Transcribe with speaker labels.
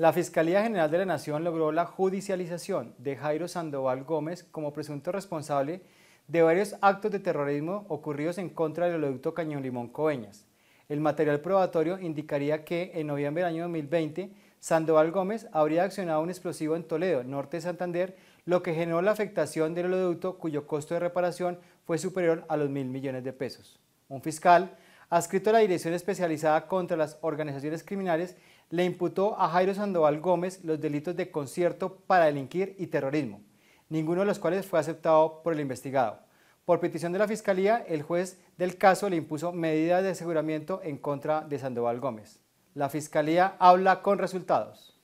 Speaker 1: La Fiscalía General de la Nación logró la judicialización de Jairo Sandoval Gómez como presunto responsable de varios actos de terrorismo ocurridos en contra del oleoducto Cañón Limón Coveñas. El material probatorio indicaría que en noviembre del año 2020, Sandoval Gómez habría accionado un explosivo en Toledo, norte de Santander, lo que generó la afectación del oleoducto cuyo costo de reparación fue superior a los mil millones de pesos. Un fiscal adscrito a la Dirección Especializada contra las Organizaciones Criminales, le imputó a Jairo Sandoval Gómez los delitos de concierto para delinquir y terrorismo, ninguno de los cuales fue aceptado por el investigado. Por petición de la Fiscalía, el juez del caso le impuso medidas de aseguramiento en contra de Sandoval Gómez. La Fiscalía habla con resultados.